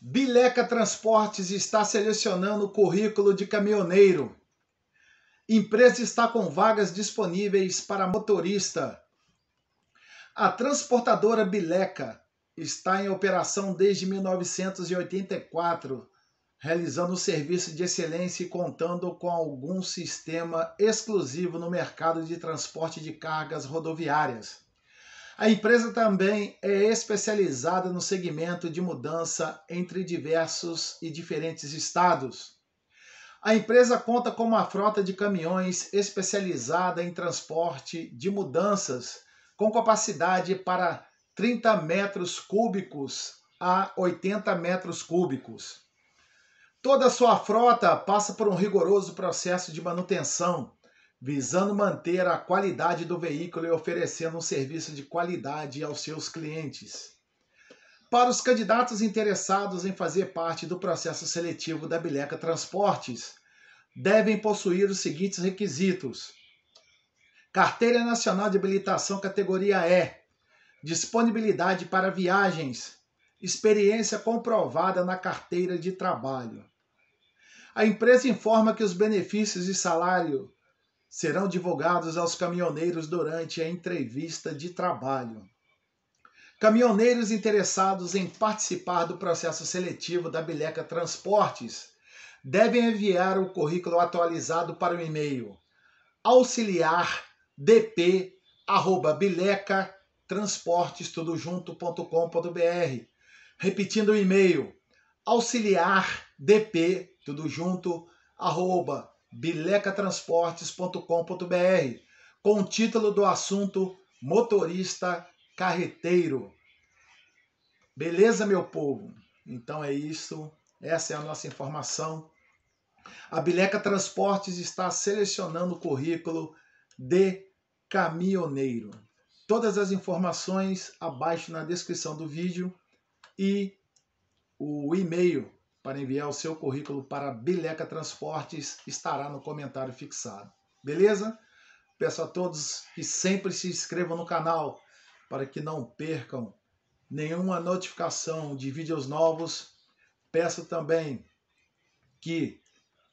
Bileca Transportes está selecionando o currículo de caminhoneiro. Empresa está com vagas disponíveis para motorista. A transportadora Bileca está em operação desde 1984, realizando serviço de excelência e contando com algum sistema exclusivo no mercado de transporte de cargas rodoviárias. A empresa também é especializada no segmento de mudança entre diversos e diferentes estados. A empresa conta com uma frota de caminhões especializada em transporte de mudanças, com capacidade para 30 metros cúbicos a 80 metros cúbicos. Toda a sua frota passa por um rigoroso processo de manutenção visando manter a qualidade do veículo e oferecendo um serviço de qualidade aos seus clientes. Para os candidatos interessados em fazer parte do processo seletivo da Bileca Transportes, devem possuir os seguintes requisitos: Carteira Nacional de Habilitação categoria E, disponibilidade para viagens, experiência comprovada na carteira de trabalho. A empresa informa que os benefícios de salário serão divulgados aos caminhoneiros durante a entrevista de trabalho. Caminhoneiros interessados em participar do processo seletivo da Bileca Transportes devem enviar o currículo atualizado para o e-mail auxiliardp@bilecatransportestudojunto.com.br. Repetindo o e-mail auxiliardp tudo junto arroba bilecatransportes.com.br, com o título do assunto Motorista Carreteiro. Beleza, meu povo? Então é isso, essa é a nossa informação. A Bileca Transportes está selecionando o currículo de caminhoneiro. Todas as informações abaixo na descrição do vídeo e o e-mail para enviar o seu currículo para Bileca Transportes estará no comentário fixado. Beleza? Peço a todos que sempre se inscrevam no canal para que não percam nenhuma notificação de vídeos novos. Peço também que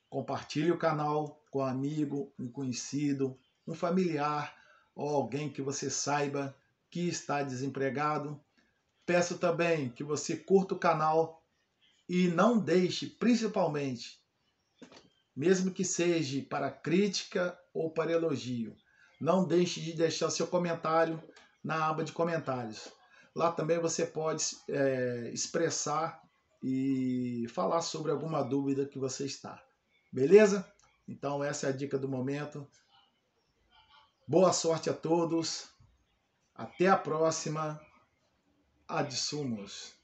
compartilhe o canal com um amigo, um conhecido, um familiar ou alguém que você saiba que está desempregado. Peço também que você curta o canal e não deixe, principalmente, mesmo que seja para crítica ou para elogio, não deixe de deixar seu comentário na aba de comentários. Lá também você pode é, expressar e falar sobre alguma dúvida que você está. Beleza? Então essa é a dica do momento. Boa sorte a todos. Até a próxima. adsumos